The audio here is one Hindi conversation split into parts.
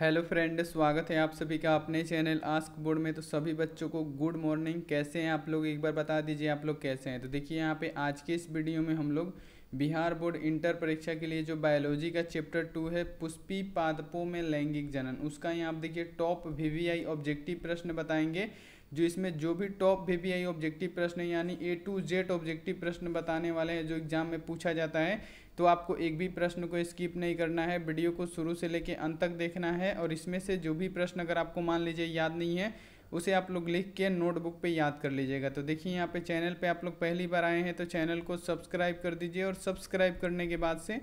हेलो फ्रेंड स्वागत है आप सभी का अपने चैनल आस्क बोर्ड में तो सभी बच्चों को गुड मॉर्निंग कैसे हैं आप लोग एक बार बता दीजिए आप लोग कैसे हैं तो देखिए यहाँ पे आज के इस वीडियो में हम लोग बिहार बोर्ड इंटर परीक्षा के लिए जो बायोलॉजी का चैप्टर टू है पुष्पी पादपों में लैंगिक जनन उसका यहाँ आप देखिए टॉप वी ऑब्जेक्टिव प्रश्न बताएंगे जो इसमें जो भी टॉप वी ऑब्जेक्टिव प्रश्न यानी ए टू जेड ऑब्जेक्टिव प्रश्न बताने वाले हैं जो एग्जाम में पूछा जाता है तो आपको एक भी प्रश्न को स्किप नहीं करना है वीडियो को शुरू से लेकर अंत तक देखना है और इसमें से जो भी प्रश्न अगर आपको मान लीजिए याद नहीं है उसे आप लोग लिख के नोटबुक पे याद कर लीजिएगा तो देखिए यहाँ पे चैनल पे आप लोग पहली बार आए हैं तो चैनल को सब्सक्राइब कर दीजिए और सब्सक्राइब करने के बाद से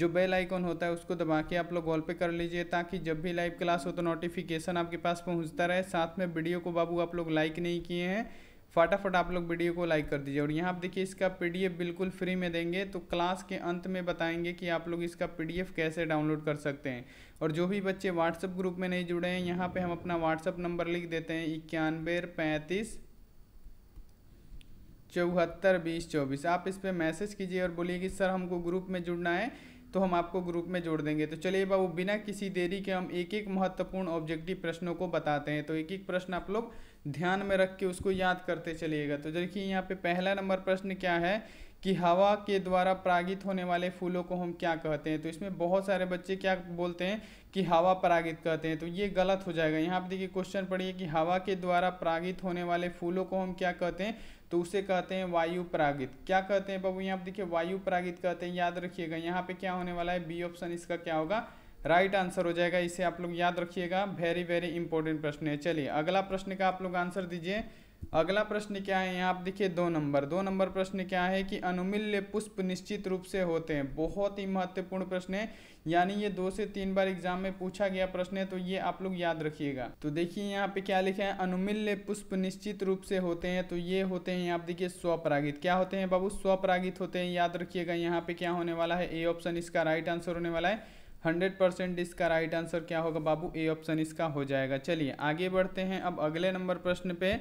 जो बेल आइकॉन होता है उसको दबा के आप लोग ऑल पे कर लीजिए ताकि जब भी लाइव क्लास हो तो नोटिफिकेशन आपके पास पहुँचता रहे साथ में वीडियो को बाबू आप लोग लाइक नहीं किए हैं फटाफट आप लोग वीडियो को लाइक कर दीजिए और यहाँ आप देखिए इसका पीडीएफ बिल्कुल फ्री में देंगे तो क्लास के अंत में बताएंगे कि आप लोग इसका पीडीएफ कैसे डाउनलोड कर सकते हैं और जो भी बच्चे व्हाट्सअप ग्रुप में नहीं जुड़े हैं यहाँ पे हम अपना व्हाट्सअप नंबर लिख देते हैं इक्यानवे पैंतीस चौहत्तर बीस चौबीस आप इस पर मैसेज कीजिए और बोलिए कि सर हमको ग्रुप में जुड़ना है तो हम आपको ग्रुप में जोड़ देंगे तो चलिए बाबू बिना किसी देरी के हम एक एक महत्वपूर्ण ऑब्जेक्टिव प्रश्नों को बताते हैं तो एक एक प्रश्न आप लोग ध्यान में रख के उसको याद करते चलिएगा तो देखिए यहाँ पे पहला नंबर प्रश्न क्या है कि हवा के द्वारा परागित होने वाले फूलों को हम क्या कहते हैं तो इसमें बहुत सारे बच्चे क्या बोलते हैं कि हवा परागित कहते हैं तो ये गलत हो जाएगा यहाँ पे देखिए क्वेश्चन पढ़िए कि हवा के द्वारा परागित होने वाले फूलों को हम क्या कहते हैं तो उसे कहते हैं वायु परागित क्या कहते हैं बाबू यहाँ पे देखिए वायु परागित कहते हैं याद रखिएगा यहाँ पे क्या होने वाला है बी ऑप्शन इसका क्या होगा राइट right आंसर हो जाएगा इसे आप लोग याद रखिएगा वेरी वेरी इंपॉर्टेंट प्रश्न है चलिए अगला प्रश्न का आप लोग आंसर दीजिए अगला प्रश्न क्या है यहाँ आप देखिए दो नंबर दो नंबर प्रश्न क्या है कि अनुमिल्य पुष्प निश्चित रूप से होते हैं बहुत ही महत्वपूर्ण प्रश्न है यानी ये दो से तीन बार एग्जाम में पूछा गया प्रश्न है तो ये आप लोग याद रखिएगा तो देखिए यहाँ पे क्या लिखा है अनुमिल्य पुष्प निश्चित रूप से होते हैं तो ये होते हैं आप देखिए स्वपरागित क्या होते हैं बाबू स्वपरागित होते हैं याद रखिएगा यहाँ पे क्या होने वाला है ए ऑप्शन इसका राइट आंसर होने वाला है हंड्रेड परसेंट इसका राइट आंसर क्या होगा बाबू ए ऑप्शन इसका हो जाएगा चलिए आगे बढ़ते हैं अब अगले नंबर प्रश्न पे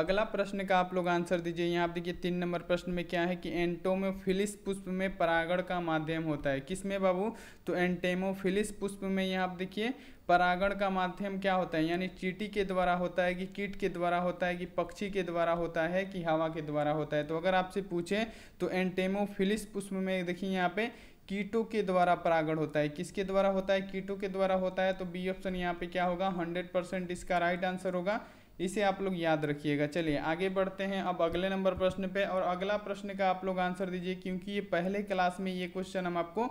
अगला प्रश्न का आप लोग आंसर दीजिए यहाँ आप देखिए तीन नंबर प्रश्न में क्या है कि एंटोमोफिलिस पुष्प में परागण का माध्यम होता है किस में बाबू तो एंटेमोफिलिस पुष्प में यहाँ आप देखिए परागण का माध्यम क्या होता है यानी चीटी के द्वारा होता है कि कीट के द्वारा होता है कि पक्षी के द्वारा होता है कि हवा के द्वारा होता है तो अगर आपसे पूछे तो एंटेमोफिलिस पुष्प में देखिए यहाँ पे कीटों के द्वारा परागण होता है किसके द्वारा होता है कीटों के द्वारा होता है तो बी ऑप्शन यहाँ पे क्या होगा हंड्रेड परसेंट इसका राइट आंसर होगा इसे आप लोग याद रखिएगा चलिए आगे बढ़ते हैं अब अगले नंबर प्रश्न पे और अगला प्रश्न का आप लोग आंसर दीजिए क्योंकि ये पहले क्लास में ये क्वेश्चन हम आपको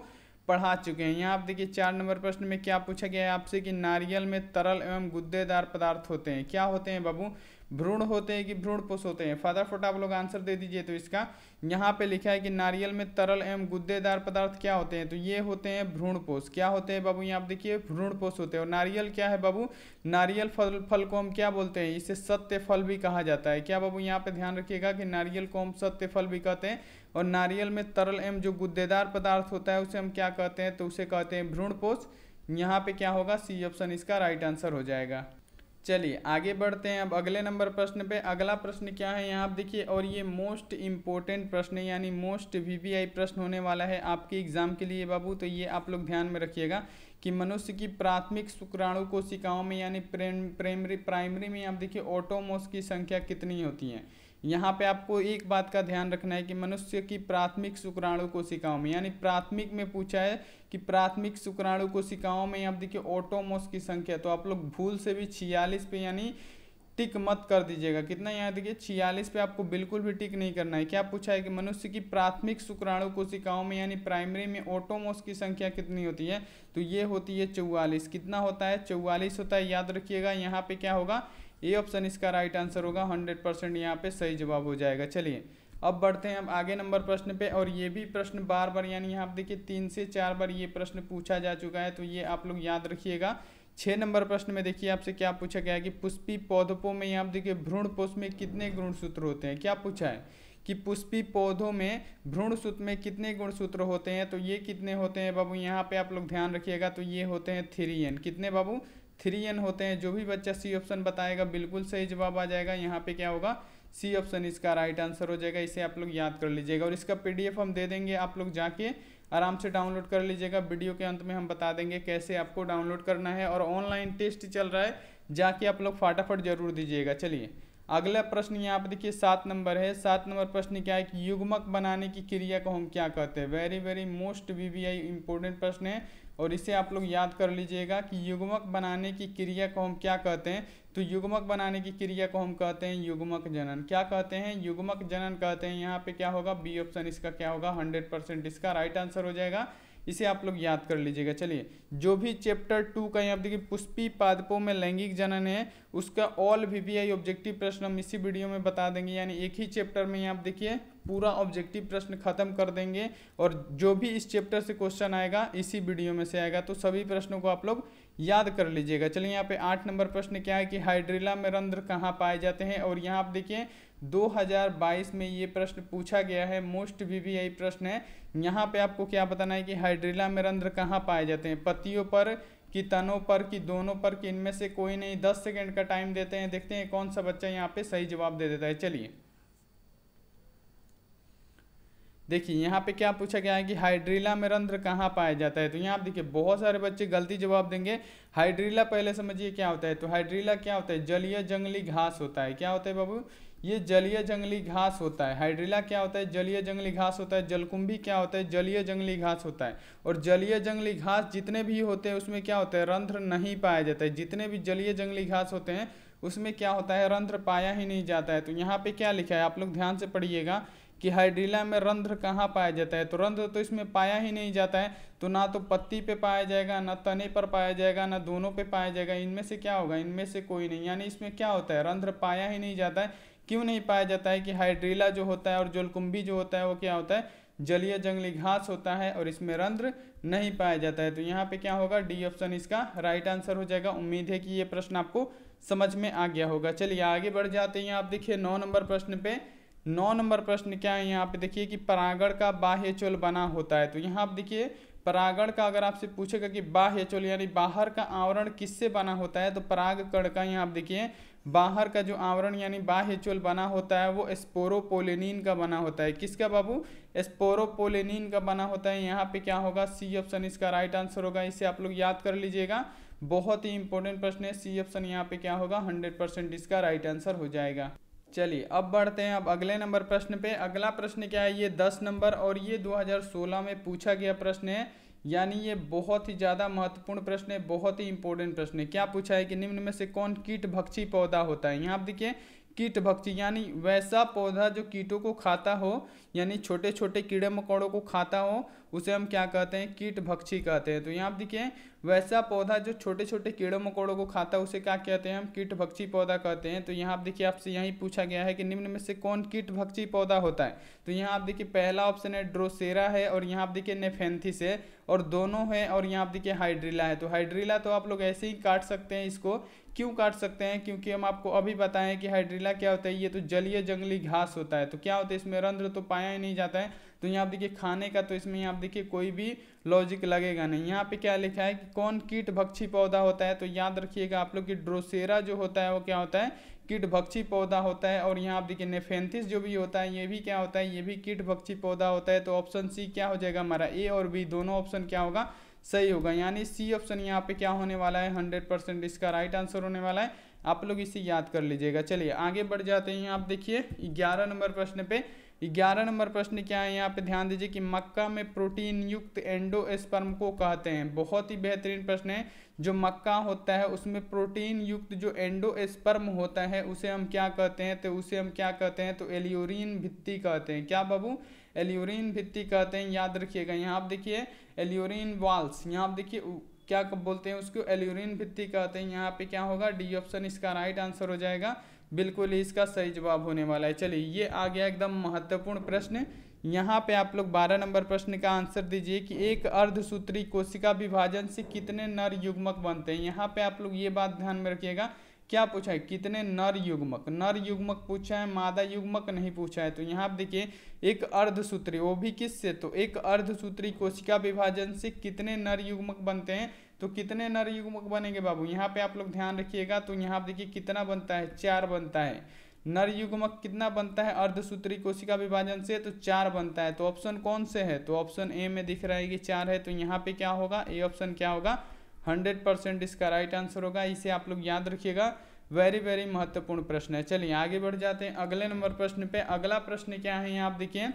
पढ़ा चुके हैं यहाँ आप देखिए चार नंबर प्रश्न में क्या पूछा गया है आपसे कि नारियल में तरल एवं गुद्देदार पदार्थ होते हैं क्या होते हैं बाबू भ्रूण होते हैं कि भ्रूण पुष होते हैं फटाफट आप लोग आंसर दे दीजिए तो इसका यहाँ पे लिखा है कि नारियल में तरल एवं गुद्देदार पदार्थ क्या होते हैं तो ये होते हैं भ्रूण पोष क्या होते हैं बाबू यहाँ आप देखिए भ्रूण पोष होते हैं और नारियल क्या है बाबू नारियल फल फल को हम क्या बोलते हैं इसे सत्य फल भी कहा जाता है क्या बाबू यहाँ पे ध्यान रखिएगा कि नारियल को हम सत्य फल भी कहते हैं और नारियल में तरल एवं जो गुद्देदार पदार्थ होता है उसे हम क्या कहते हैं तो उसे कहते हैं भ्रूण पोष यहाँ पे क्या होगा सी ऑप्शन इसका राइट आंसर हो जाएगा चलिए आगे बढ़ते हैं अब अगले नंबर प्रश्न पे अगला प्रश्न क्या है यहाँ आप देखिए और ये मोस्ट इम्पोर्टेंट प्रश्न यानी मोस्ट वीवीआई प्रश्न होने वाला है आपके एग्जाम के लिए बाबू तो ये आप लोग ध्यान में रखिएगा कि मनुष्य की प्राथमिक शुक्राणु कोशिकाओं में यानी प्रेम प्राइमरी प्राइमरी में आप देखिए ऑटोमोस की संख्या कितनी होती है यहाँ पे आपको एक बात का ध्यान रखना है कि मनुष्य की प्राथमिक शुक्राणु कोशिकाओं में यानी प्राथमिक में पूछा है कि प्राथमिक शुक्राणु कोशिकाओं में आप देखिए ऑटोमोस की संख्या तो आप लोग भूल से भी छियालीस पे यानी टिक मत कर दीजिएगा कितना यहाँ देखिए छियालीस पे आपको बिल्कुल भी टिक नहीं करना है क्या पूछा है कि मनुष्य की प्राथमिक शुक्राणु कोशिकाओं में यानी प्राइमरी में ऑटोमोस की संख्या कितनी होती है तो ये होती है चौवालीस कितना होता है चौवालीस होता है याद रखिएगा यहाँ पे क्या होगा ए ऑप्शन इसका राइट आंसर होगा हंड्रेड परसेंट यहाँ पे सही जवाब हो जाएगा चलिए अब बढ़ते हैं हम आगे नंबर प्रश्न पे और ये भी प्रश्न बार बार यानी यहाँ आप देखिए तीन से चार बार ये प्रश्न पूछा जा चुका है तो ये आप लोग याद रखिएगा छः नंबर प्रश्न में देखिए आपसे क्या पूछा गया है कि पुष्पी पौधों में यहाँ देखिए भ्रूण पोष में कितने गुण सूत्र होते हैं क्या पूछा है कि पुष्पी पौधों में भ्रूण सूत्र में कितने गुण सूत्र होते हैं तो ये कितने होते हैं बाबू यहाँ पे आप लोग ध्यान रखिएगा तो ये होते हैं थ्री एन कितने बाबू थ्री एन होते हैं जो भी बच्चा सी ऑप्शन बताएगा बिल्कुल सही जवाब आ जाएगा यहाँ पे क्या होगा सी ऑप्शन इसका राइट आंसर हो जाएगा इसे आप लोग याद कर लीजिएगा और इसका पीडीएफ हम दे देंगे आप लोग जाके आराम से डाउनलोड कर लीजिएगा वीडियो के अंत में हम बता देंगे कैसे आपको डाउनलोड करना है और ऑनलाइन टेस्ट चल रहा है जाके आप लोग फटाफट जरूर दीजिएगा चलिए अगला प्रश्न यहाँ पर देखिए सात नंबर है सात नंबर प्रश्न क्या है कि युग्मक बनाने की क्रिया को हम क्या कहते हैं very very most V V I important प्रश्न है और इसे आप लोग याद कर लीजिएगा कि युग्मक बनाने की क्रिया को हम क्या कहते हैं तो युग्मक बनाने की क्रिया को हम कहते हैं युग्मक जनन क्या कहते हैं युग्मक जनन कहते हैं यहाँ पे क्या होगा बी ऑप्शन इसका क्या होगा हंड्रेड परसेंट इसका राइट आंसर हो जाएगा इसे आप लोग याद कर लीजिएगा चलिए जो भी चैप्टर टू का यहाँ देखिए पुष्पी पादपों में लैंगिक जनन है उसका ऑल वीवीआई ऑब्जेक्टिव प्रश्न हम इसी वीडियो में बता देंगे यानी एक ही चैप्टर में यहाँ देखिए पूरा ऑब्जेक्टिव प्रश्न खत्म कर देंगे और जो भी इस चैप्टर से क्वेश्चन आएगा इसी वीडियो में से आएगा तो सभी प्रश्नों को आप लोग याद कर लीजिएगा चलिए यहाँ पे आठ नंबर प्रश्न क्या है कि हाइड्रिला में रंध्र कहाँ पाए जाते हैं और यहाँ आप देखिए 2022 में ये प्रश्न पूछा गया है मोस्ट वीवीआई प्रश्न है यहाँ पे आपको क्या बताना है कि हाइड्रिला में रंध्र कहाँ पाए जाते हैं पतियों पर कि तनों पर कि दोनों पर कि इनमें से कोई नहीं दस सेकेंड का टाइम देते हैं देखते हैं कौन सा बच्चा यहाँ पे सही जवाब दे देता है चलिए देखिए यहाँ पे क्या पूछा गया है कि हाइड्रिला में रंध्र कहाँ पाया जाता है तो यहाँ आप देखिए बहुत सारे बच्चे गलती जवाब देंगे हाइड्रीला पहले समझिए क्या होता है तो हाइड्रीला क्या होता है जलीय जंगली घास होता है क्या होता है बाबू ये जलीय जंगली घास होता है हाइड्रिला क्या होता है जलीय जंगली घास होता है जलकुंभी क्या होता है जलीय जंगली घास होता है और जलीय जंगली घास जितने भी होते हैं उसमें क्या होता है रंध्र नहीं पाया जाता है जितने भी जलीय जंगली घास होते हैं उसमें क्या होता है रंध्र पाया ही नहीं जाता है तो यहाँ पे क्या लिखा है आप लोग ध्यान से पढ़िएगा कि हाइड्रिला में रंध्र कहाँ पाया जाता है तो रंध्र तो इसमें पाया ही नहीं जाता है तो ना तो पत्ती पे पाया जाएगा ना तने पर पाया जाएगा ना दोनों पे पाया जाएगा इनमें से क्या होगा इनमें से कोई नहीं यानी इसमें क्या होता है रंध्र पाया ही नहीं जाता है क्यों नहीं पाया जाता है कि हाइड्रीला जो होता है और जोलकुंभी जो होता है वो क्या होता है जलीय जंगली घास होता है और इसमें रंध्र नहीं पाया जाता है तो यहाँ पे क्या होगा डी ऑप्शन इसका राइट आंसर हो जाएगा उम्मीद है कि ये प्रश्न आपको समझ में आ गया होगा चलिए आगे बढ़ जाते हैं आप देखिए नौ नंबर प्रश्न पे नौ नंबर प्रश्न क्या है यहाँ पे देखिए कि परागण का बाह्य चोल बना होता है तो यहाँ आप देखिए परागण का अगर आपसे पूछेगा कि बाह्य चोल यानी बाहर का आवरण किससे बना होता है तो पराग कण का यहाँ आप देखिए बाहर का जो आवरण यानी चोल बना होता है वो स्पोरोपोलिनिन का बना होता है किसका बाबू स्पोरोपोलिनिन का बना होता है यहाँ पे क्या होगा सी ऑप्शन इसका राइट आंसर होगा इसे आप लोग याद कर लीजिएगा बहुत ही इंपॉर्टेंट प्रश्न है सी ऑप्शन यहाँ पे क्या होगा हंड्रेड परसेंट इसका राइट आंसर हो जाएगा चलिए अब बढ़ते हैं अब अगले नंबर प्रश्न पे अगला प्रश्न क्या है ये दस नंबर और ये 2016 में पूछा गया प्रश्न है यानी ये बहुत ही ज़्यादा महत्वपूर्ण प्रश्न है बहुत ही इंपॉर्टेंट प्रश्न है क्या पूछा है कि निम्न में से कौन कीट भक्षी पौधा होता है यहाँ आप देखिए कीट भक्षी यानी वैसा पौधा जो कीटों को खाता हो यानी छोटे छोटे कीड़े मकोड़ों को खाता हो उसे हम क्या कहते हैं कीट भक्षी कहते हैं तो यहाँ आप देखिए वैसा पौधा जो छोटे छोटे कीड़े मकोड़ों को खाता है उसे क्या कहते हैं हम कीट भक्षी पौधा कहते हैं तो यहाँ आप देखिए आपसे यही पूछा गया है कि निम्न में से कौन कीट भक्षी पौधा होता है तो यहाँ आप देखिए पहला ऑप्शन है ड्रोसेरा है और यहाँ आप देखिए नेफेंथिस है और दोनों है और यहाँ आप देखिए हाइड्रिला है तो हाइड्रिला तो आप लोग ऐसे ही काट सकते हैं इसको क्यों काट सकते हैं क्योंकि हम आपको अभी बताएं कि हाइड्रिला क्या होता है ये तो जलीय जंगली घास होता है तो क्या होता है इसमें रंध्र तो पाया ही नहीं जाता है तो यहाँ आप देखिए खाने का तो इसमें यहाँ आप देखिए कोई भी लॉजिक लगेगा नहीं यहाँ पे क्या लिखा है कि कौन कीट भक्षी पौधा होता है तो याद रखिएगा आप लोग की ड्रोसेरा जो होता है वो क्या होता है कीट भक्षी पौधा होता है और यहाँ आप देखिए नेफेंथिस जो भी होता है ये भी क्या होता है ये भी कीट भक्षी पौधा होता है तो ऑप्शन सी क्या हो जाएगा हमारा ए और बी दोनों ऑप्शन क्या होगा सही होगा यानी सी ऑप्शन यहाँ पे क्या होने वाला है हंड्रेड परसेंट इसका राइट आंसर होने वाला है आप लोग इसे याद कर लीजिएगा चलिए आगे बढ़ जाते हैं आप देखिए ग्यारह नंबर प्रश्न पे ग्यारह नंबर प्रश्न क्या है यहाँ पे ध्यान दीजिए कि मक्का में प्रोटीन युक्त एंडो को कहते हैं बहुत ही बेहतरीन प्रश्न है जो मक्का होता है उसमें प्रोटीन युक्त जो एंडो होता है उसे हम क्या कहते हैं तो उसे हम क्या कहते हैं तो एलियोरिन भित्ती कहते हैं क्या बाबू एलियोरिन भित्ती कहते हैं याद रखिएगा यहाँ आप देखिए एल्यूरिन वाल्स यहाँ आप देखिए क्या बोलते हैं उसको एल्यूरिन भित्ती कहते हैं यहाँ पे क्या होगा डी ऑप्शन इसका राइट आंसर हो जाएगा बिल्कुल ही इसका सही जवाब होने वाला है चलिए ये आ गया एकदम महत्वपूर्ण प्रश्न यहाँ पे आप लोग 12 नंबर प्रश्न का आंसर दीजिए कि एक अर्धसूत्री कोशिका विभाजन से कितने नर युग्मक बनते हैं यहाँ पे आप लोग ये बात ध्यान में रखिएगा क्या पूछा है कितने नर युग्मक नर युग्मक पूछा है मादा युग्मक नहीं पूछा है तो यहाँ आप देखिए एक अर्धसूत्री वो भी किससे तो एक अर्धसूत्री कोशिका विभाजन से कितने नर युग्मक बनते हैं तो कितने नर युग्मक बनेंगे बाबू यहाँ पे आप लोग ध्यान रखिएगा तो यहाँ आप देखिए कितना बनता है चार बनता है नर युग्मक कितना बनता है अर्धसूत्री कोशिका विभाजन से तो चार बनता है तो ऑप्शन कौन से है तो ऑप्शन ए में दिख रहा है कि चार है तो यहाँ पे क्या होगा ए ऑप्शन क्या होगा हंड्रेड परसेंट इसका राइट आंसर होगा इसे आप लोग याद रखिएगा वेरी वेरी महत्वपूर्ण प्रश्न है चलिए आगे बढ़ जाते हैं अगले नंबर प्रश्न पे अगला प्रश्न क्या है यहाँ आप देखिए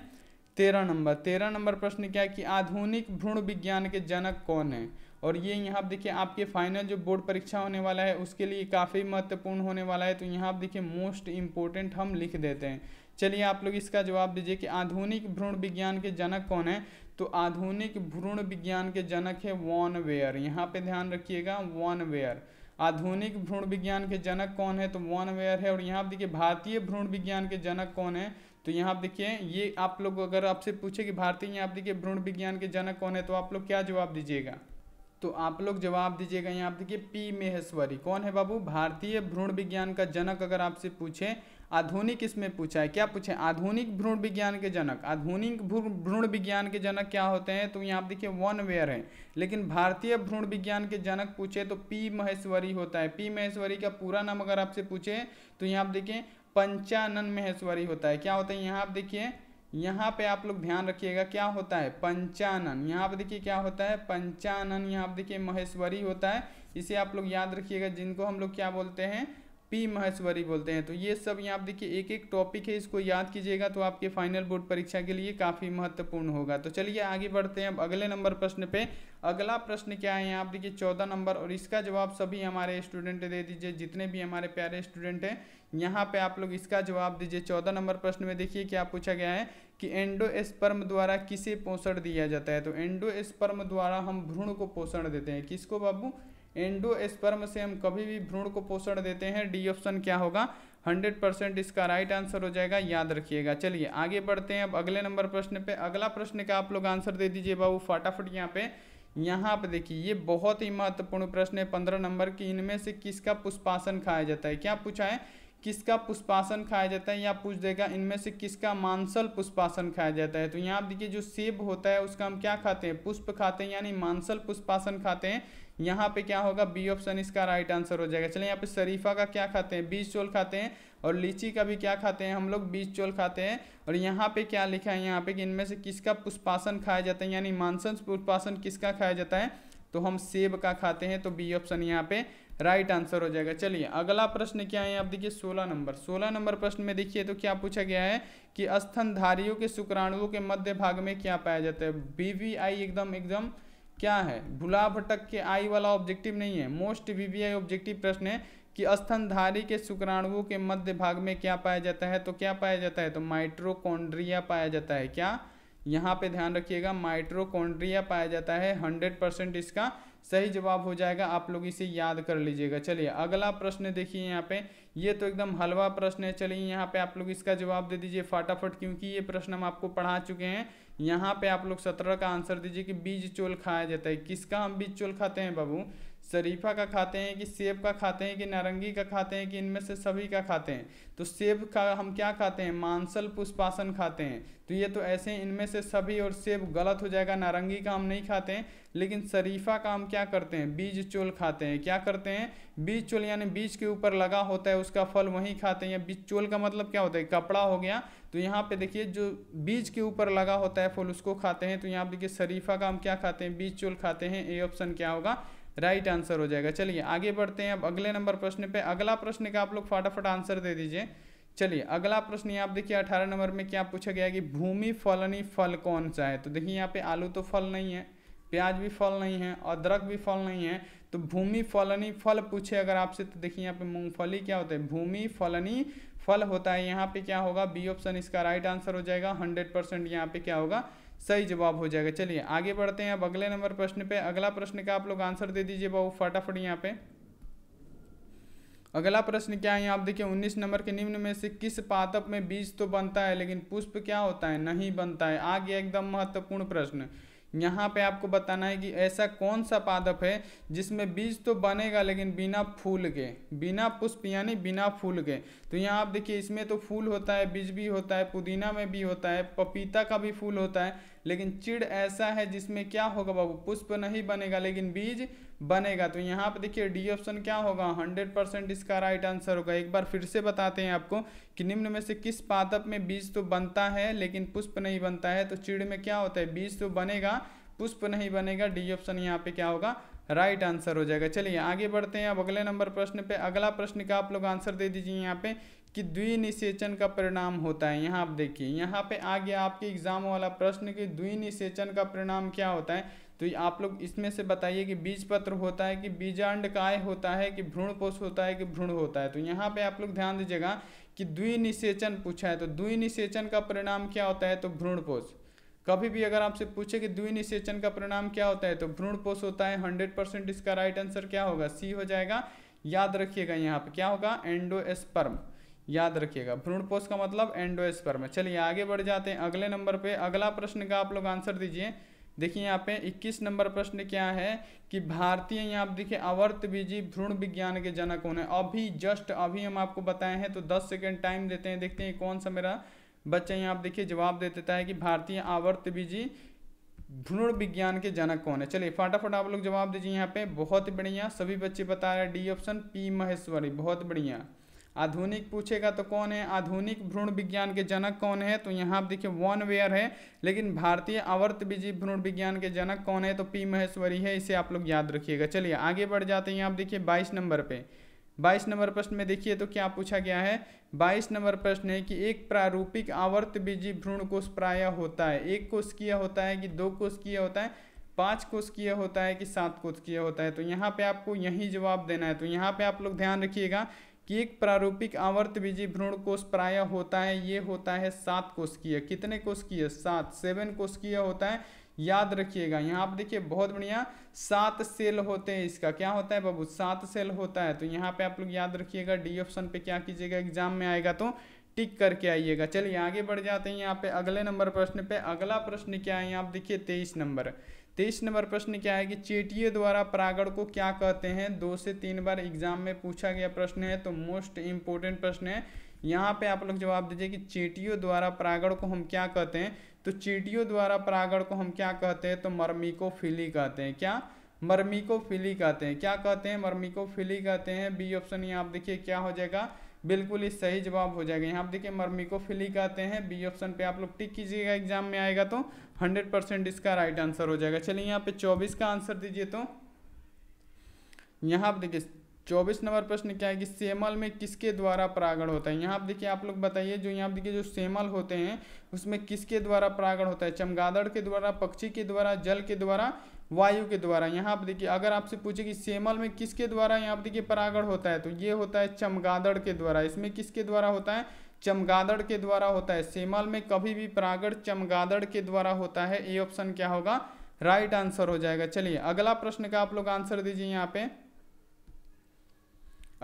तेरह नंबर तेरह नंबर प्रश्न क्या है कि आधुनिक भ्रूण विज्ञान के जनक कौन है और ये यहाँ आप देखिए आपके फाइनल जो बोर्ड परीक्षा होने वाला है उसके लिए काफ़ी महत्वपूर्ण होने वाला है तो यहाँ आप देखिए मोस्ट इम्पोर्टेंट हम लिख देते हैं चलिए आप लोग इसका जवाब दीजिए कि आधुनिक भ्रूण विज्ञान के जनक कौन है तो आधुनिक भ्रूण विज्ञान के जनक है वॉन वेयर यहाँ पे ध्यान रखिएगा वॉन वेयर आधुनिक भ्रूण विज्ञान के जनक कौन है तो वॉन वेयर है और यहाँ पे देखिए भारतीय भ्रूण विज्ञान के जनक कौन है तो यहाँ आप देखिए ये आप लोग अगर आपसे पूछे कि भारतीय आप देखिए भ्रूण विज्ञान के जनक कौन है तो आप लोग क्या जवाब दीजिएगा तो आप लोग जवाब दीजिएगा यहाँ आप देखिए पी मेहेश्वरी कौन है बाबू भारतीय भ्रूण विज्ञान का जनक अगर आपसे पूछे आधुनिक इसमें पूछा है क्या पूछे आधुनिक भ्रूण विज्ञान के जनक आधुनिक भ्रूण विज्ञान के जनक क्या होते हैं तो यहाँ देखिए वन वेयर है लेकिन भारतीय भ्रूण विज्ञान के जनक पूछे तो पी महेश्वरी होता है पी महेश्वरी का पूरा नाम अगर आपसे पूछे तो यहाँ आप देखिए पंचानन महेश्वरी होता है क्या होता है यहाँ आप देखिए यहाँ पे आप लोग ध्यान रखिएगा क्या होता है पंचानन यहाँ पे देखिए क्या होता है पंचानन यहाँ पे देखिए महेश्वरी होता है इसे आप लोग याद रखिएगा जिनको हम लोग क्या बोलते हैं पी महेश्वरी बोलते हैं तो ये सब यहाँ आप देखिए एक एक टॉपिक है इसको याद कीजिएगा तो आपके फाइनल बोर्ड परीक्षा के लिए काफ़ी महत्वपूर्ण होगा तो चलिए आगे बढ़ते हैं अब अगले नंबर प्रश्न पे अगला प्रश्न क्या है यहाँ आप देखिए चौदह नंबर और इसका जवाब सभी हमारे स्टूडेंट दे दीजिए जितने भी हमारे प्यारे स्टूडेंट हैं यहाँ पे आप लोग इसका जवाब दीजिए चौदह नंबर प्रश्न में देखिए क्या पूछा गया है कि एंडो द्वारा किसे पोषण दिया जाता है तो एंडो द्वारा हम भ्रूण को पोषण देते हैं किसको बाबू एंडोस्पर्म से हम कभी भी भ्रूण को पोषण देते हैं डी ऑप्शन क्या होगा हंड्रेड परसेंट इसका राइट आंसर हो जाएगा याद रखिएगा चलिए आगे बढ़ते हैं अब अगले नंबर प्रश्न पे अगला प्रश्न का आप लोग आंसर दे दीजिए बाबू फटाफट यहाँ पे यहाँ पे देखिए ये बहुत ही महत्वपूर्ण प्रश्न है पंद्रह नंबर की इनमें से किसका पुष्पासन खाया जाता है क्या पूछा है किसका पुष्पासन खाया जाता है या पूछ देगा इनमें से किसका मांसल पुष्पासन खाया जाता है तो यहाँ आप देखिए जो सेब होता है उसका हम क्या खाते हैं पुष्प खाते हैं यानी मांसल पुष्पासन खाते हैं यहाँ पे क्या होगा बी ऑप्शन इसका राइट आंसर हो जाएगा चलिए यहाँ पे शरीफा का क्या खाते हैं बीज चोल खाते हैं और लीची का भी क्या खाते हैं हम लोग बीज चोल खाते हैं और यहाँ पे क्या लिखा है यहाँ पे कि इनमें से किसका पुष्पासन खाया जाता है यानी मानसन पुष्पासन किसका खाया जाता है तो हम सेब का खाते हैं तो बी ऑप्शन यहाँ पे राइट आंसर हो जाएगा चलिए अगला प्रश्न क्या है आप देखिए सोलह नंबर सोलह नंबर प्रश्न में देखिए तो क्या पूछा गया है कि स्थनधारियों के शुक्राणुओं के मध्य भाग में क्या पाया जाता है बीवीआई एकदम एकदम क्या है भुला भटक के आई वाला ऑब्जेक्टिव नहीं है मोस्ट वीवीआई ऑब्जेक्टिव प्रश्न है कि स्तनधारी के शुक्राणुओं के मध्य भाग में क्या पाया जाता है तो क्या पाया जाता है तो माइट्रोकोन्ड्रिया पाया जाता है क्या यहाँ पे ध्यान रखिएगा माइट्रोकोन्ड्रिया पाया जाता है हंड्रेड परसेंट इसका सही जवाब हो जाएगा आप लोग इसे याद कर लीजिएगा चलिए अगला प्रश्न देखिए यहाँ पे ये तो एकदम हलवा प्रश्न है चलिए यहाँ पे आप लोग इसका जवाब दे दीजिए फटाफट क्योंकि ये प्रश्न हम आपको पढ़ा चुके हैं यहाँ पे आप लोग सत्रह का आंसर दीजिए कि बीज चोल खाया जाता है किसका हम बीज चोल खाते हैं बाबू शरीफा का खाते हैं कि सेब का खाते हैं कि नारंगी का खाते हैं कि इनमें से सभी का खाते हैं तो सेब का हम क्या खाते हैं मांसल पुष्पासन खाते हैं तो ये तो ऐसे इनमें से सभी और सेब गलत हो जाएगा नारंगी का हम नहीं खाते हैं लेकिन शरीफा का हम क्या करते हैं बीज चोल खाते हैं क्या करते हैं बीज चोल यानी बीज के ऊपर लगा होता है उसका फल वहीं खाते हैं या बीज चोल का मतलब क्या होता है कपड़ा हो गया तो यहाँ पे देखिए जो बीज के ऊपर लगा होता है फल उसको खाते हैं तो यहाँ पे देखिए शरीफा का हम क्या खाते हैं बीज चोल खाते हैं ए ऑप्शन क्या होगा राइट आंसर हो जाएगा चलिए आगे बढ़ते हैं अब अगले नंबर प्रश्न पे अगला प्रश्न का आप लोग फटाफट आंसर दे दीजिए चलिए अगला प्रश्न आप देखिए अठारह नंबर में क्या पूछा गया कि भूमि फलनी फल कौन सा है तो देखिए यहाँ पे आलू तो फल नहीं है प्याज भी फल नहीं है अदरक भी फल नहीं है तो भूमि फलनी फल पूछे अगर आपसे तो देखिए यहाँ पे मूंगफली क्या होता है भूमि फलनी फल होता है यहाँ पे क्या होगा बी ऑप्शन इसका राइट आंसर हो जाएगा हंड्रेड परसेंट यहाँ पे क्या होगा सही जवाब हो जाएगा चलिए आगे बढ़ते हैं अब अगले नंबर प्रश्न पे अगला प्रश्न का आप लोग आंसर दे दीजिए बाबू फटाफट यहाँ पे अगला प्रश्न क्या है आप देखिए 19 नंबर के निम्न में से किस पादप में बीज तो बनता है लेकिन पुष्प क्या होता है नहीं बनता है आ गया एकदम महत्वपूर्ण प्रश्न यहाँ पे आपको बताना है कि ऐसा कौन सा पादप है जिसमें बीज तो बनेगा लेकिन बिना फूल के बिना पुष्प यानी बिना फूल के तो यहाँ आप देखिए इसमें तो फूल होता है बीज भी होता है पुदीना में भी होता है पपीता का भी फूल होता है लेकिन चिड़ ऐसा है जिसमें क्या होगा बाबू पुष्प नहीं बनेगा लेकिन बीज बनेगा तो यहाँ पर देखिए डी ऑप्शन क्या होगा हंड्रेड परसेंट इसका राइट आंसर होगा एक बार फिर से बताते हैं आपको कि निम्न में से किस पादप में बीज तो बनता है लेकिन पुष्प नहीं बनता है तो चिड़ में क्या होता है बीज तो बनेगा पुष्प नहीं बनेगा डी ऑप्शन यहाँ पे क्या होगा राइट आंसर हो जाएगा चलिए आगे बढ़ते हैं अब अगले नंबर प्रश्न पे अगला प्रश्न का आप लोग आंसर दे दीजिए यहाँ पे कि द्विनिषेचन का परिणाम होता है यहाँ आप देखिए यहाँ पे आ गया आपके एग्जाम वाला प्रश्न कि द्विनिषेचन का परिणाम क्या होता है तो आप लोग इसमें से बताइए कि बीज पत्र होता है कि बीजांड काय होता है कि भ्रूणपोष होता है कि भ्रूण होता है तो यहाँ पे आप लोग ध्यान दीजिएगा कि द्विनिषेचन पूछा है तो द्विनिषेचन का परिणाम क्या होता है तो भ्रूणपोष कभी भी अगर आपसे पूछे कि द्विनिषेचन का परिणाम क्या होता है तो भ्रूण पोष होता है हंड्रेड परसेंट इसका राइट आंसर क्या होगा सी हो जाएगा याद रखिएगा यहाँ पे क्या होगा एंडोस्पर्म याद रखिएगा भ्रूण पोष का मतलब एंडोस्पर्म चलिए आगे बढ़ जाते हैं अगले नंबर पे अगला प्रश्न का आप लोग आंसर दीजिए देखिए यहाँ पे 21 नंबर प्रश्न क्या है कि भारतीय यहाँ आप देखिए अवर्त बीजी भ्रूण विज्ञान के जनक होने अभी जस्ट अभी हम आपको बताए हैं तो 10 सेकेंड टाइम देते हैं देखते हैं कौन सा मेरा बच्चा यहाँ आप देखिए जवाब दे देता है कि भारतीय आवर्त बीजी भ्रूण विज्ञान के जनक कौन है चलिए फटाफट आप लोग जवाब दीजिए यहाँ पे बहुत बढ़िया सभी बच्चे बता रहे हैं डी ऑप्शन पी महेश्वरी बहुत बढ़िया आधुनिक पूछेगा तो कौन है आधुनिक भ्रूण विज्ञान के जनक कौन है तो यहाँ आप देखिए वन वेयर है लेकिन भारतीय आवर्त बीजी भ्रूण विज्ञान के जनक कौन है तो पी महेश्वरी है इसे आप लोग याद रखिएगा चलिए आगे बढ़ जाते हैं आप देखिए बाईस नंबर पे बाईस नंबर प्रश्न में देखिए तो क्या पूछा गया है बाईस नंबर प्रश्न है कि एक प्रारूपिक आवर्त बीजी भ्रूण कोश प्राय होता है एक कोश किया होता है कि दो कोश किया होता है पांच कोश किया होता है कि सात कोश किया होता है तो यहाँ पे आपको यही जवाब देना है तो यहाँ पे आप लोग ध्यान रखिएगा कि एक प्रारूपिक आवर्त बीजी भ्रूण कोश प्राय होता है ये होता है सात कोश किया कितने कोश किया सात सेवन कोश किया होता है याद रखिएगा यहाँ आप देखिए बहुत बढ़िया सात सेल होते हैं इसका क्या होता है बाबू सात सेल होता है तो यहाँ पे आप लोग याद रखिएगा डी ऑप्शन पे क्या कीजिएगा एग्जाम में आएगा तो टिक करके आइएगा चलिए आगे बढ़ जाते हैं यहाँ पे अगले नंबर प्रश्न पे अगला प्रश्न क्या है आप देखिए तेईस नंबर तेईस नंबर प्रश्न क्या है कि चेटिए द्वारा परागण को क्या कहते हैं दो से तीन बार एग्जाम में पूछा गया प्रश्न है तो मोस्ट इंपोर्टेंट प्रश्न है यहाँ पे आप लोग जवाब दीजिए कि चेटियों द्वारा परागण को हम क्या कहते हैं तो चीटियों द्वारा परागण को हम क्या कहते हैं तो मर्मिकोफिली कहते हैं क्या मर्मिकोफिली कहते हैं क्या कहते हैं मर्मिकोफिली कहते हैं बी ऑप्शन यहाँ आप देखिए क्या हो जाएगा बिल्कुल ही सही जवाब हो जाएगा यहाँ आप देखिए मर्मिकोफिली कहते हैं बी ऑप्शन पे आप लोग टिक कीजिएगा एग्जाम में आएगा तो 100 परसेंट इसका राइट आंसर हो जाएगा चलिए यहाँ पे 24 का आंसर दीजिए तो यहाँ आप देखिए चौबीस नंबर प्रश्न क्या है कि सेमल में किसके द्वारा परागण होता है यहाँ आप देखिए आप लोग बताइए जो यहाँ देखिए जो सेमल होते हैं उसमें किसके द्वारा परागण होता है चमगादड़ के द्वारा पक्षी के द्वारा जल के द्वारा वायु के द्वारा यहाँ आप देखिए अगर आपसे पूछे कि सेमल में किसके द्वारा यहाँ देखिए परागण होता है तो ये होता है चमगादड़ के द्वारा इसमें किसके द्वारा होता है चमगादड़ के द्वारा होता है सेमल में कभी भी परागण चमगादड़ के द्वारा होता है ये ऑप्शन क्या होगा राइट आंसर हो जाएगा चलिए अगला प्रश्न का आप लोग आंसर दीजिए यहाँ पे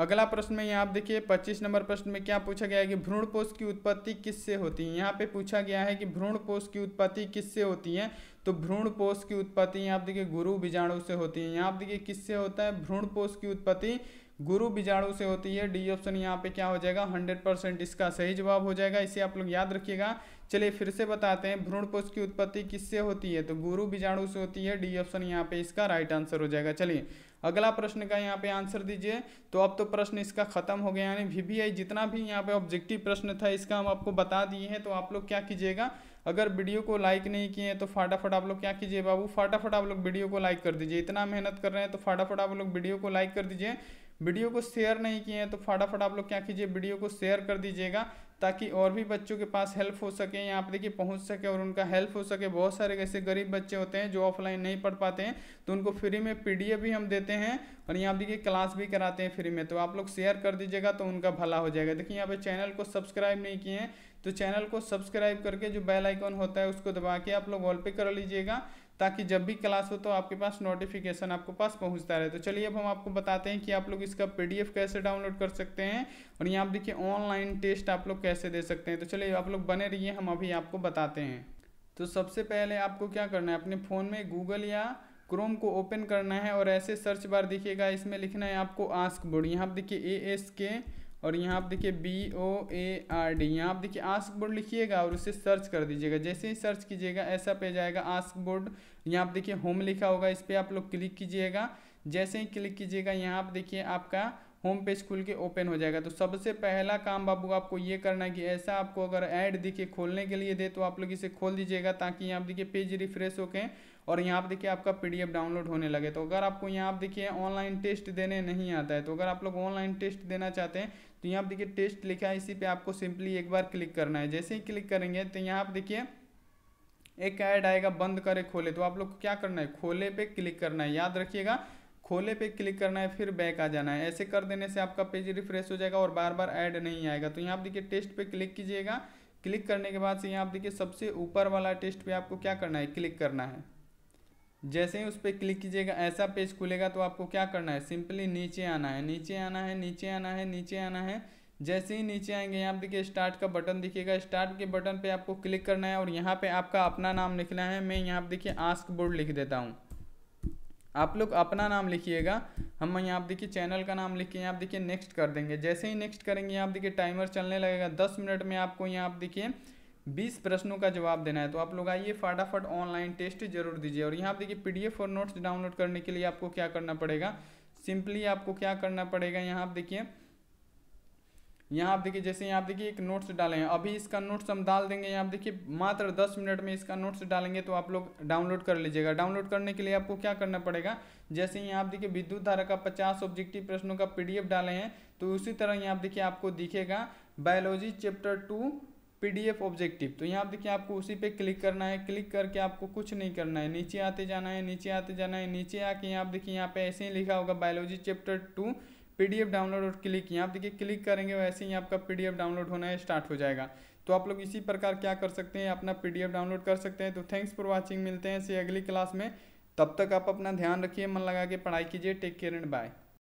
अगला प्रश्न में यहाँ आप देखिए 25 नंबर प्रश्न में क्या पूछा गया है कि भ्रूण की उत्पत्ति किससे होती है यहाँ पे पूछा गया है कि भ्रूण की उत्पत्ति किससे होती है तो भ्रूण की उत्पत्ति यहाँ आप देखिए गुरु बीजाणु से होती है यहाँ आप देखिए किससे होता है भ्रूण की उत्पत्ति गुरु बीजाणु से होती है डी ऑप्शन यहाँ पे क्या हो जाएगा हंड्रेड परसेंट इसका सही जवाब हो जाएगा इसे आप लोग याद रखिएगा चलिए फिर से बताते हैं भ्रूण भ्रूणपोष की उत्पत्ति किससे होती है तो गुरु बीजाणु से होती है डी ऑप्शन यहाँ पे इसका राइट आंसर हो जाएगा चलिए अगला प्रश्न का यहाँ पे आंसर दीजिए तो अब तो प्रश्न इसका खत्म हो गया यानी वीवीआई जितना भी यहाँ पे ऑब्जेक्टिव प्रश्न था इसका हम आपको बता दिए हैं तो आप लोग क्या कीजिएगा अगर वीडियो को लाइक नहीं किए हैं तो फटाफट आप लोग क्या कीजिए बाबू फटाफट आप लोग वीडियो को लाइक कर दीजिए इतना मेहनत कर रहे हैं तो फटाफट आप लोग वीडियो को लाइक कर दीजिए वीडियो को शेयर नहीं किए हैं तो फटाफट आप लोग क्या कीजिए वीडियो को शेयर कर दीजिएगा ताकि और भी बच्चों के पास हेल्प हो सके यहाँ पर देखिए पहुँच सके और उनका हेल्प हो सके बहुत सारे ऐसे गरीब बच्चे होते हैं जो ऑफलाइन नहीं पढ़ पाते हैं तो उनको फ्री में पी भी हम देते हैं और यहाँ देखिए क्लास भी कराते हैं फ्री में तो आप लोग शेयर कर दीजिएगा तो उनका भला हो जाएगा देखिए यहाँ पे चैनल को सब्सक्राइब नहीं किए हैं तो चैनल को सब्सक्राइब करके जो बेल आइकॉन होता है उसको दबा के आप लोग ऑल पे कर लीजिएगा ताकि जब भी क्लास हो तो आपके पास नोटिफिकेशन आपको पास पहुंचता रहे तो चलिए अब हम आपको बताते हैं कि आप लोग इसका पीडीएफ कैसे डाउनलोड कर सकते हैं और यहाँ आप देखिए ऑनलाइन टेस्ट आप लोग कैसे दे सकते हैं तो चलिए आप लोग बने रहिए हम अभी आपको बताते हैं तो सबसे पहले आपको क्या करना है अपने फ़ोन में गूगल या क्रोम को ओपन करना है और ऐसे सर्च बार देखिएगा इसमें लिखना है आपको आस्क बोर्ड यहाँ आप देखिए ए एस के और यहाँ आप देखिए B O A R D यहाँ आप देखिए आस्क बोर्ड लिखिएगा और उसे सर्च कर दीजिएगा जैसे ही सर्च कीजिएगा ऐसा पेज आएगा आस्क बोर्ड यहाँ आप देखिए होम लिखा होगा इस पर आप लोग क्लिक कीजिएगा जैसे ही क्लिक कीजिएगा यहाँ आप देखिए आपका होम पेज खुल के ओपन हो जाएगा तो सबसे पहला काम बाबू आपको ये करना है कि ऐसा आपको अगर ऐड देखिए खोलने के लिए दे तो आप लोग इसे खोल दीजिएगा ताकि यहाँ आप देखिए पेज रिफ्रेश हो के और यहाँ आप देखिए आपका पीडीएफ डाउनलोड होने लगे तो अगर आपको यहाँ आप देखिए ऑनलाइन टेस्ट देने नहीं आता है तो अगर आप लोग ऑनलाइन टेस्ट देना चाहते हैं तो यहाँ पर देखिए टेस्ट लिखा है इसी पे आपको सिंपली एक बार क्लिक करना है जैसे ही क्लिक करेंगे तो यहाँ आप देखिए एक ऐड आएगा बंद करे खोले तो आप लोग को क्या करना है खोले पे क्लिक करना है याद रखिएगा खोले पे क्लिक करना है फिर बैक आ जाना है ऐसे कर देने से आपका पेज रिफ्रेश हो जाएगा और बार बार ऐड नहीं आएगा तो यहाँ आप देखिए टेस्ट पे क्लिक कीजिएगा क्लिक करने के बाद से यहाँ आप देखिए सबसे ऊपर वाला टेस्ट पे आपको क्या करना है क्लिक करना है जैसे ही उस पर क्लिक कीजिएगा ऐसा पेज खुलेगा तो आपको क्या करना है सिंपली नीचे आना है नीचे आना है नीचे आना है नीचे आना है जैसे ही नीचे आएंगे यहाँ देखिए स्टार्ट का बटन दिखेगा स्टार्ट के बटन पे आपको क्लिक करना है और यहाँ पे आपका अपना नाम लिखना है मैं यहाँ पे देखिए आस्क बोर्ड लिख देता हूँ आप लोग अपना नाम लिखिएगा हम यहाँ आप देखिए चैनल का नाम लिख के यहाँ देखिए नेक्स्ट कर देंगे जैसे ही नेक्स्ट करेंगे यहाँ देखिए टाइमर चलने लगेगा दस मिनट में आपको यहाँ आप देखिए बीस प्रश्नों का जवाब देना है तो आप लोग आइए फटाफट ऑनलाइन टेस्ट जरूर दीजिए और यहाँ आप देखिए पीडीएफ और नोट्स डाउनलोड करने के लिए आपको क्या करना पड़ेगा सिंपली आपको क्या करना पड़ेगा यहाँ आप देखिए यहाँ आप देखिए जैसे यहाँ आप देखिए एक नोट्स डाले हैं अभी इसका नोट्स हम डाल देंगे यहाँ आप देखिए मात्र दस मिनट में इसका नोट्स डालेंगे तो आप लोग डाउनलोड कर लीजिएगा डाउनलोड करने के लिए आपको क्या करना पड़ेगा जैसे यहाँ आप देखिए विद्युत धारा का पचास ऑब्जेक्टिव प्रश्नों का पीडीएफ डाले हैं तो उसी तरह यहाँ आप देखिए आपको दिखेगा biology chapter two PDF objective तो यहाँ आप देखिए आपको उसी पे क्लिक करना है क्लिक करके आपको कुछ नहीं करना है नीचे आते जाना है नीचे आते जाना है नीचे आके यहाँ आप देखिए यहाँ पे ऐसे ही लिखा होगा biology chapter two PDF download और क्लिक यहाँ आप देखिए क्लिक करेंगे वैसे ही आपका पीडीएफ डाउनलोड होना है स्टार्ट हो जाएगा तो आप लोग इसी प्रकार क्या कर सकते हैं अपना पीडीएफ डाउनलोड कर सकते हैं तो थैंक्स फॉर वॉचिंग मिलते हैं ऐसे अगली क्लास में तब तक आप अपना ध्यान रखिए मन लगा के पढ़ाई कीजिए टेक केयर एंड बाय